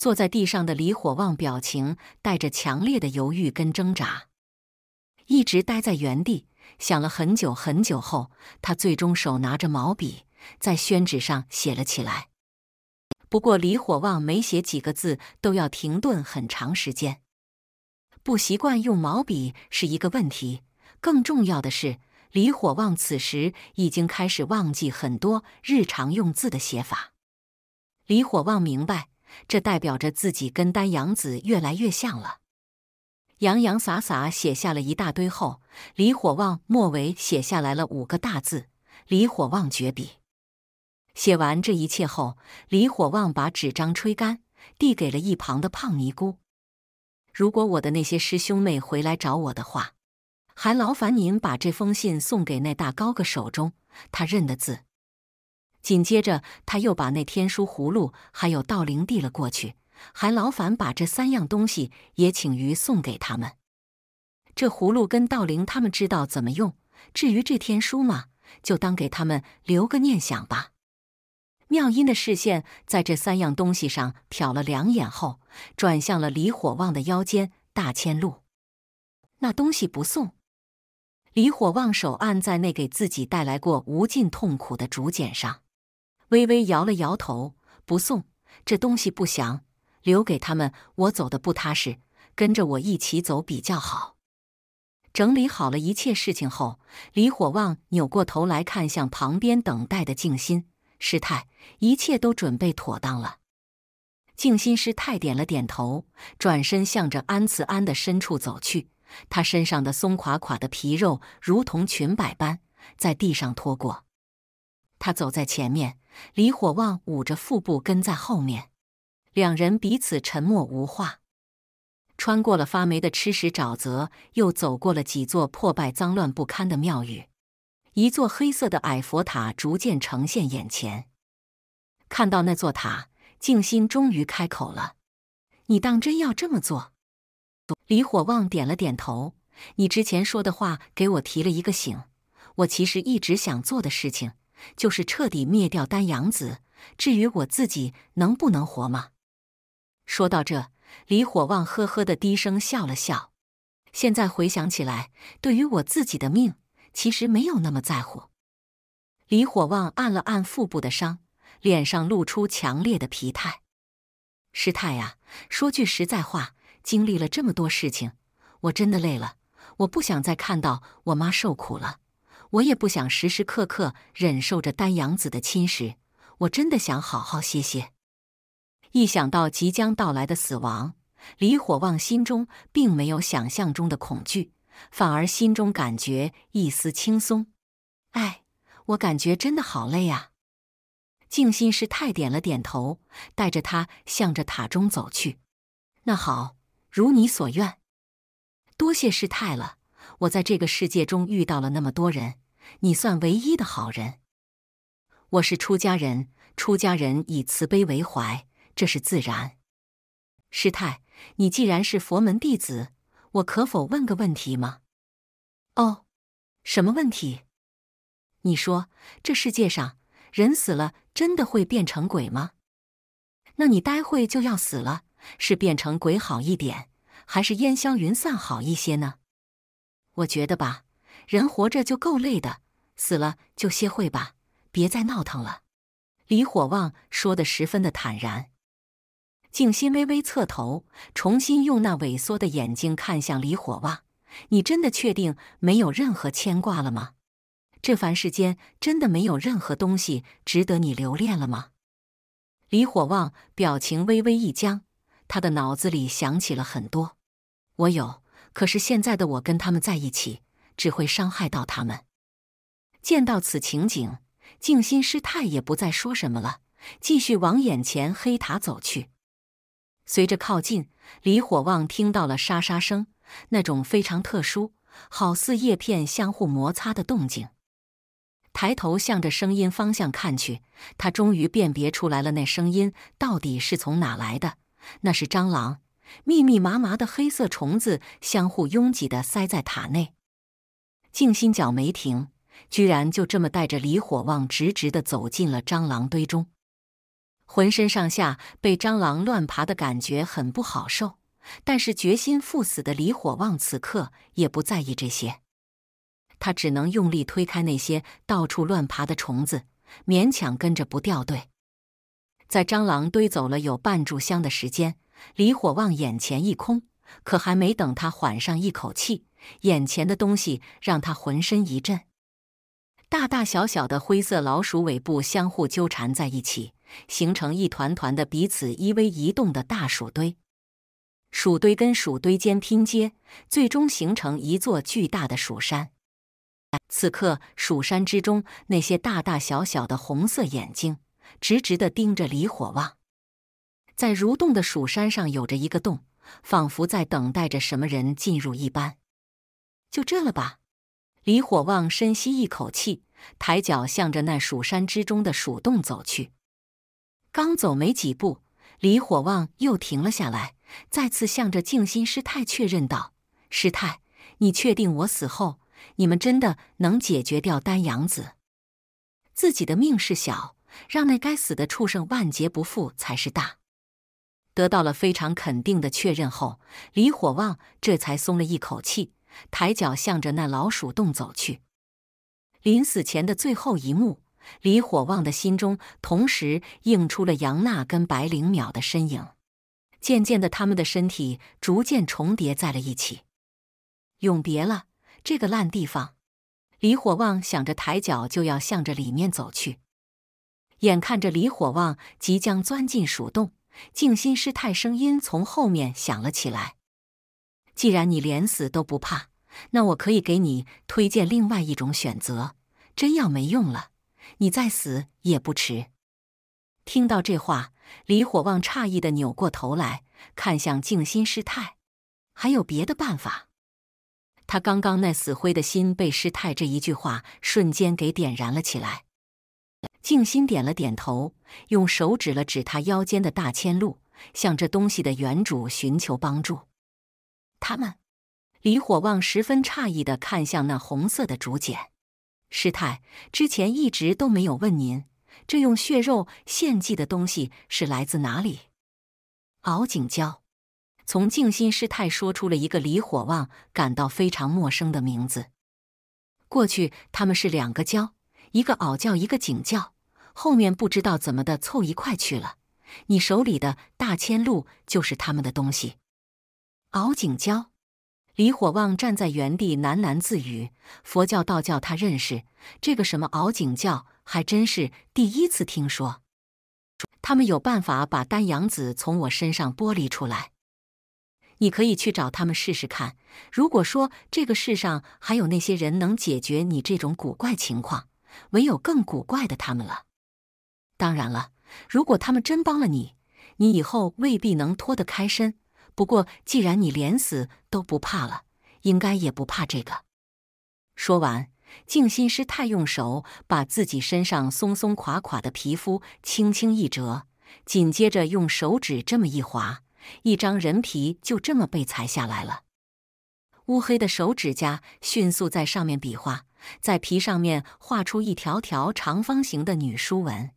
坐在地上的李火旺表情带着强烈的犹豫跟挣扎，一直待在原地，想了很久很久后，他最终手拿着毛笔在宣纸上写了起来。不过，李火旺没写几个字都要停顿很长时间，不习惯用毛笔是一个问题，更重要的是，李火旺此时已经开始忘记很多日常用字的写法。李火旺明白。这代表着自己跟丹阳子越来越像了。洋洋洒洒写下了一大堆后，李火旺末尾写下来了五个大字：“李火旺绝笔。”写完这一切后，李火旺把纸张吹干，递给了一旁的胖尼姑：“如果我的那些师兄妹回来找我的话，还劳烦您把这封信送给那大高个手中，他认得字。”紧接着，他又把那天书葫芦还有道灵递了过去，还劳烦把这三样东西也请于送给他们。这葫芦跟道灵他们知道怎么用，至于这天书嘛，就当给他们留个念想吧。妙音的视线在这三样东西上瞟了两眼后，转向了李火旺的腰间大千路。那东西不送。李火旺手按在那给自己带来过无尽痛苦的竹简上。微微摇了摇头，不送，这东西不祥，留给他们，我走的不踏实，跟着我一起走比较好。整理好了一切事情后，李火旺扭过头来看向旁边等待的静心师太，一切都准备妥当了。静心师太点了点头，转身向着安慈庵的深处走去，他身上的松垮垮的皮肉如同裙摆般在地上拖过。他走在前面，李火旺捂着腹部跟在后面，两人彼此沉默无话。穿过了发霉的吃食沼泽，又走过了几座破败脏乱不堪的庙宇，一座黑色的矮佛塔逐渐呈现眼前。看到那座塔，静心终于开口了：“你当真要这么做？”李火旺点了点头：“你之前说的话给我提了一个醒，我其实一直想做的事情。”就是彻底灭掉丹阳子，至于我自己能不能活吗？说到这，李火旺呵呵的低声笑了笑。现在回想起来，对于我自己的命，其实没有那么在乎。李火旺按了按腹部的伤，脸上露出强烈的疲态。师太啊，说句实在话，经历了这么多事情，我真的累了，我不想再看到我妈受苦了。我也不想时时刻刻忍受着丹阳子的侵蚀，我真的想好好歇歇。一想到即将到来的死亡，李火旺心中并没有想象中的恐惧，反而心中感觉一丝轻松。哎，我感觉真的好累啊！静心师太点了点头，带着他向着塔中走去。那好，如你所愿，多谢师太了。我在这个世界中遇到了那么多人，你算唯一的好人。我是出家人，出家人以慈悲为怀，这是自然。师太，你既然是佛门弟子，我可否问个问题吗？哦，什么问题？你说，这世界上人死了，真的会变成鬼吗？那你待会就要死了，是变成鬼好一点，还是烟消云散好一些呢？我觉得吧，人活着就够累的，死了就歇会吧，别再闹腾了。李火旺说的十分的坦然。静心微微侧头，重新用那萎缩的眼睛看向李火旺：“你真的确定没有任何牵挂了吗？这凡世间真的没有任何东西值得你留恋了吗？”李火旺表情微微一僵，他的脑子里想起了很多。我有。可是现在的我跟他们在一起，只会伤害到他们。见到此情景，静心师太也不再说什么了，继续往眼前黑塔走去。随着靠近，李火旺听到了沙沙声，那种非常特殊，好似叶片相互摩擦的动静。抬头向着声音方向看去，他终于辨别出来了，那声音到底是从哪来的？那是蟑螂。密密麻麻的黑色虫子相互拥挤的塞在塔内，静心脚没停，居然就这么带着李火旺直直的走进了蟑螂堆中。浑身上下被蟑螂乱爬的感觉很不好受，但是决心赴死的李火旺此刻也不在意这些，他只能用力推开那些到处乱爬的虫子，勉强跟着不掉队。在蟑螂堆走了有半炷香的时间。李火旺眼前一空，可还没等他缓上一口气，眼前的东西让他浑身一震。大大小小的灰色老鼠尾部相互纠缠在一起，形成一团团的彼此依偎移动的大鼠堆。鼠堆跟鼠堆间拼接，最终形成一座巨大的鼠山。此刻，蜀山之中那些大大小小的红色眼睛，直直地盯着李火旺。在蠕动的蜀山上，有着一个洞，仿佛在等待着什么人进入一般。就这了吧？李火旺深吸一口气，抬脚向着那蜀山之中的蜀洞走去。刚走没几步，李火旺又停了下来，再次向着静心师太确认道：“师太，你确定我死后，你们真的能解决掉丹阳子？自己的命是小，让那该死的畜生万劫不复才是大。”得到了非常肯定的确认后，李火旺这才松了一口气，抬脚向着那老鼠洞走去。临死前的最后一幕，李火旺的心中同时映出了杨娜跟白灵淼的身影，渐渐的，他们的身体逐渐重叠在了一起。永别了，这个烂地方！李火旺想着，抬脚就要向着里面走去。眼看着李火旺即将钻进鼠洞。静心师太声音从后面响了起来：“既然你连死都不怕，那我可以给你推荐另外一种选择。真要没用了，你再死也不迟。”听到这话，李火旺诧异的扭过头来看向静心师太：“还有别的办法？”他刚刚那死灰的心被师太这一句话瞬间给点燃了起来。静心点了点头，用手指了指他腰间的大千鹿，向这东西的原主寻求帮助。他们，李火旺十分诧异的看向那红色的竹简，师太之前一直都没有问您，这用血肉献祭的东西是来自哪里？敖景娇，从静心师太说出了一个李火旺感到非常陌生的名字。过去他们是两个娇，一个敖叫，一个景叫。后面不知道怎么的凑一块去了，你手里的大千路就是他们的东西。敖景娇，李火旺站在原地喃喃自语：“佛教、道教他认识，这个什么敖景教还真是第一次听说。他们有办法把丹阳子从我身上剥离出来，你可以去找他们试试看。如果说这个世上还有那些人能解决你这种古怪情况，唯有更古怪的他们了。”当然了，如果他们真帮了你，你以后未必能脱得开身。不过，既然你连死都不怕了，应该也不怕这个。说完，静心师太用手把自己身上松松垮垮的皮肤轻轻一折，紧接着用手指这么一划，一张人皮就这么被裁下来了。乌黑的手指甲迅速在上面比划，在皮上面画出一条条长方形的女书纹。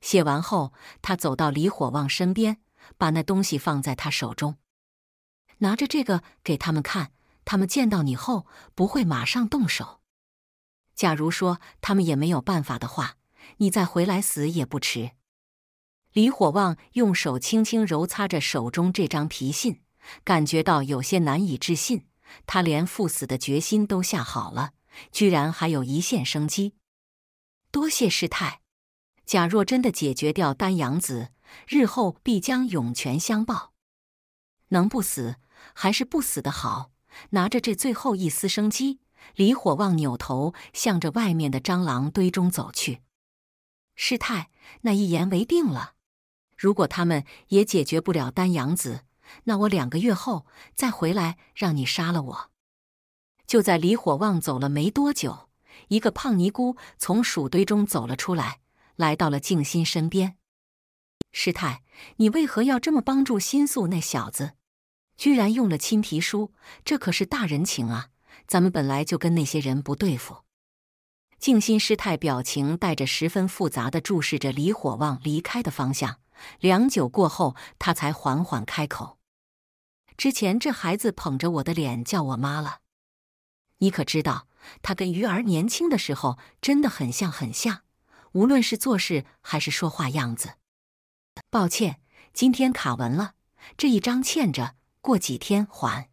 写完后，他走到李火旺身边，把那东西放在他手中，拿着这个给他们看。他们见到你后，不会马上动手。假如说他们也没有办法的话，你再回来死也不迟。李火旺用手轻轻揉擦着手中这张皮信，感觉到有些难以置信。他连赴死的决心都下好了，居然还有一线生机。多谢师太。假若真的解决掉丹阳子，日后必将涌泉相报。能不死还是不死的好。拿着这最后一丝生机，李火旺扭头向着外面的蟑螂堆中走去。师太，那一言为定了。如果他们也解决不了丹阳子，那我两个月后再回来，让你杀了我。就在李火旺走了没多久，一个胖尼姑从鼠堆中走了出来。来到了静心身边，师太，你为何要这么帮助心素那小子？居然用了亲提书，这可是大人情啊！咱们本来就跟那些人不对付。静心师太表情带着十分复杂的注视着李火旺离开的方向，良久过后，他才缓缓开口：“之前这孩子捧着我的脸叫我妈了，你可知道，他跟鱼儿年轻的时候真的很像，很像。”无论是做事还是说话样子，抱歉，今天卡文了，这一张欠着，过几天还。